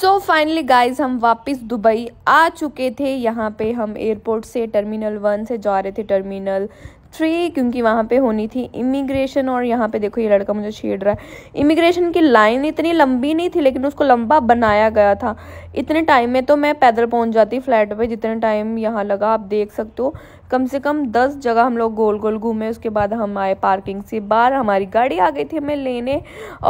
so finally guys हम वापस Dubai आ चुके थे यहाँ पे हम एयरपोर्ट से टर्मिनल वन से जा रहे थे टर्मिनल थ्री क्योंकि वहाँ पे होनी थी इमिग्रेशन और यहाँ पे देखो ये लड़का मुझे छेड़ रहा है इमिग्रेशन की लाइन इतनी लंबी नहीं थी लेकिन उसको लंबा बनाया गया था इतने टाइम में तो मैं पैदल पहुँच जाती फ्लैट पे जितने टाइम यहाँ लगा आप देख सकते हो कम से कम दस जगह हम लोग गोल गोल घूमे उसके बाद हम आए पार्किंग से बाहर हमारी गाड़ी आ गई थी हमें लेने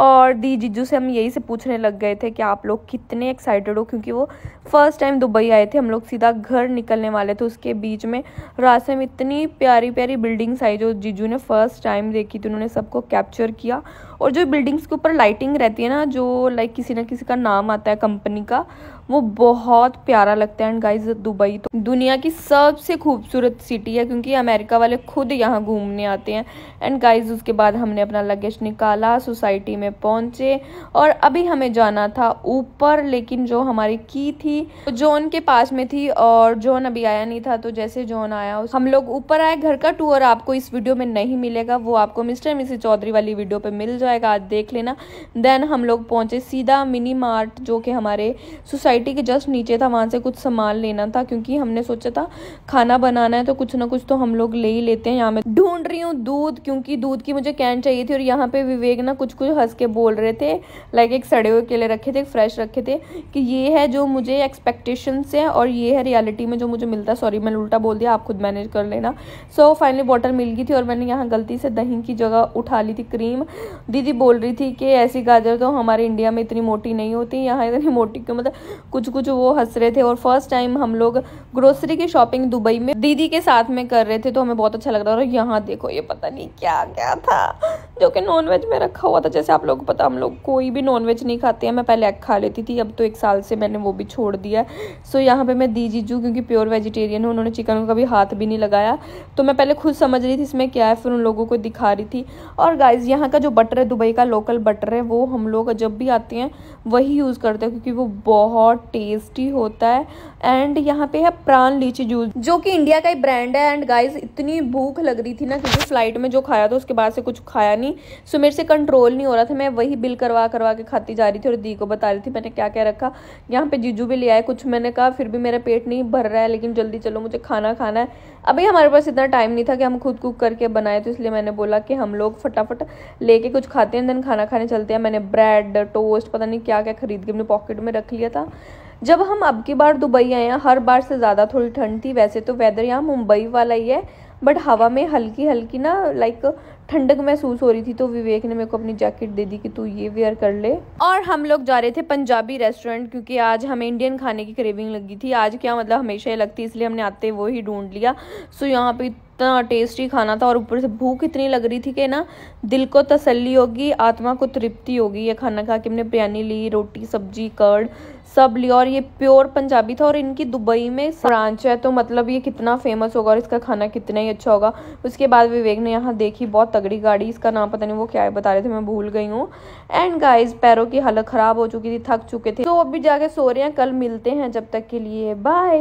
और दी जिजू से हम यही से पूछने लग गए थे कि आप लोग कितने एक्साइटेड हो क्योंकि वो फर्स्ट टाइम दुबई आए थे हम लोग सीधा घर निकलने वाले थे उसके बीच में रास्ते में इतनी प्यारी प्यारी बिल्डिंग्स आई जो जीजू ने फर्स्ट टाइम देखी तो उन्होंने सबको कैप्चर किया और जो बिल्डिंग्स के ऊपर लाइटिंग रहती है ना जो लाइक किसी ना किसी का नाम आता है कंपनी का वो बहुत प्यारा लगता है एंड गाइज दुबई तो दुनिया की सबसे खूबसूरत सिटी है क्योंकि अमेरिका वाले खुद यहाँ घूमने आते हैं एंड गाइज उसके बाद हमने अपना लगेज निकाला सोसाइटी में पहुंचे और अभी हमें जाना था ऊपर लेकिन जो हमारी की थी तो के पास में थी और जोन अभी आया नहीं था तो जैसे जोन आया हम लोग ऊपर आए घर का टूर आपको इस वीडियो में नहीं मिलेगा वो आपको मिस्टर मिसी चौधरी वाली वीडियो पे मिल जाएगा आज देख लेना देन हम लोग पहुंचे सीधा मिनी मार्ट जो कि हमारे सोसाइटी सोसाइटी के जस्ट नीचे था वहाँ से कुछ सामान लेना था क्योंकि हमने सोचा था खाना बनाना है तो कुछ ना कुछ तो हम लोग ले ही लेते हैं यहाँ मैं ढूंढ रही हूँ दूध क्योंकि दूध की मुझे कैन चाहिए थी और यहाँ पे विवेक ना कुछ कुछ हंस के बोल रहे थे लाइक एक सड़े हुए केले रखे थे फ्रेश रखे थे कि ये है जो मुझे एक्सपेक्टेशन से और ये है रियलिटी में जो मुझे मिलता सॉरी मैंने उल्टा बोल दिया आप खुद मैनेज कर लेना सो फाइनली बॉटल मिल गई थी और मैंने यहाँ गलती से दही की जगह उठा ली थी क्रीम दीदी बोल रही थी कि ऐसी गाजर तो हमारे इंडिया में इतनी मोटी नहीं होती यहाँ इतनी मोटी क्यों मतलब कुछ कुछ वो हंस रहे थे और फर्स्ट टाइम हम लोग ग्रोसरी की शॉपिंग दुबई में दीदी के साथ में कर रहे थे तो हमें बहुत अच्छा लग रहा था और यहाँ देखो ये पता नहीं क्या क्या था जो कि नॉनवेज में रखा हुआ था जैसे आप लोग को पता हम लोग कोई भी नॉनवेज नहीं खाते हैं मैं पहले एग खा लेती थी अब तो एक साल से मैंने वो भी छोड़ दिया सो यहाँ पर मैं दी जू क्योंकि प्योर वेजिटेरियन है उन्होंने चिकन का कभी हाथ भी नहीं लगाया तो मैं पहले खुद समझ रही थी इसमें क्या है फिर उन लोगों को दिखा रही थी और गाइज यहाँ का जो बटर है दुबई का लोकल बटर है वो हम लोग जब भी आते हैं वही यूज़ करते हैं क्योंकि वो बहुत बहुत टेस्टी होता है एंड यहाँ पे है प्राण लीची जूस जो कि इंडिया का ही ब्रांड है एंड गाइस इतनी भूख लग रही थी ना क्योंकि फ्लाइट में जो खाया था उसके बाद से कुछ खाया नहीं सो मेरे से कंट्रोल नहीं हो रहा था मैं वही बिल करवा करवा के खाती जा रही थी और दी को बता रही थी मैंने क्या क्या रखा यहाँ पे जीजू भी ले आए कुछ मैंने कहा फिर भी मेरा पेट नहीं भर रहा है लेकिन जल्दी चलो मुझे खाना खाना है अभी हमारे पास इतना टाइम नहीं था कि हम खुद कुक करके बनाए तो इसलिए मैंने बोला कि हम लोग फटाफट लेके कुछ खाते हैं देन खाना खाने चलते हैं मैंने ब्रेड टोस्ट पता नहीं क्या क्या खरीद के अपने पॉकेट में रख लिया था जब हम अब की बार दुबई आए हैं हर बार से ज़्यादा थोड़ी ठंड थी वैसे तो वेदर यहाँ मुंबई वाला ही है बट हवा में हल्की हल्की ना लाइक ठंडक महसूस हो रही थी तो विवेक ने मेरे को अपनी जैकेट दे दी कि तू ये वेयर कर ले और हम लोग जा रहे थे पंजाबी रेस्टोरेंट क्योंकि आज हमें इंडियन खाने की क्रेविंग लगी थी आज क्या मतलब हमेशा ही लगती इसलिए हमने आते वो ही ढूंढ लिया सो यहाँ पे इतना टेस्टी खाना था और ऊपर से भूख इतनी लग रही थी कि ना दिल को तसल्ली होगी आत्मा को तृप्ति होगी ये खाना खा के हमने बिरयानी ली रोटी सब्जी कर्ड सब लिया और ये प्योर पंजाबी था और इनकी दुबई में ब्रांच है तो मतलब ये कितना फेमस होगा और इसका खाना कितना ही अच्छा होगा उसके बाद विवेक ने यहाँ देखी बहुत तगड़ी गाड़ी इसका नाम पता नहीं वो क्या है बता रहे थे मैं भूल गई हूँ एंड गाइज पैरों की हालत ख़राब हो चुकी थी थक चुके थे तो अभी जाके सो रहे हैं कल मिलते हैं जब तक के लिए बाय